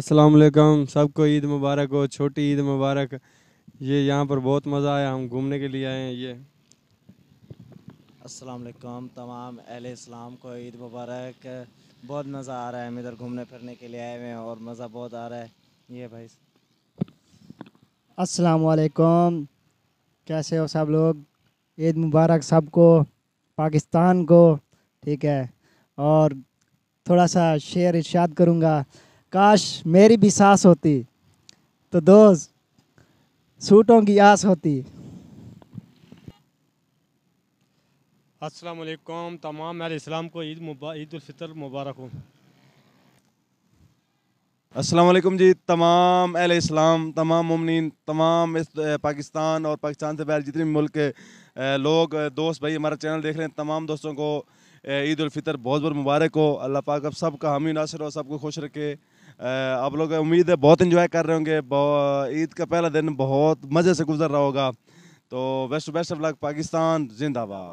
असलकम सबको ईद मुबारक हो छोटी ईद मुबारक ये यहाँ पर बहुत मज़ा आया हम घूमने के लिए आए हैं ये असलकम तमाम अहल इस्लाम को ईद मुबारक बहुत मज़ा आ रहा है हम इधर घूमने फिरने के लिए आए हुए हैं और मज़ा बहुत आ रहा है ये भाई असलकम कैसे हो सब लोग ईद मुबारक सबको पाकिस्तान को ठीक है और थोड़ा सा शेर इर्शाद करूँगा काश मेरी भी सास होती तो दोस्त सूटों की आस होती अस्सलाम वालेकुम तमाम अहले इस्लाम को ईद मुबा ईद मुबारक हो असलम जी तमाम अल इस्लाम तमाम ममनिन तमाम इस पाकिस्तान और पाकिस्तान से बाहर जितने मुल्क के लोग दोस्त भाई हमारा चैनल देख रहे हैं तमाम दोस्तों को ईद उलफ़ितर बहुत बहुत मुबारक हो अल्लाह पाक अब सब का हामी नासर हो सबको खुश रखे आप लोग उम्मीद है बहुत इन्जॉय कर रहे होंगे ईद का पहला दिन बहुत मज़े से गुजर रहा होगा तो best best of luck Pakistan जिंदाबाद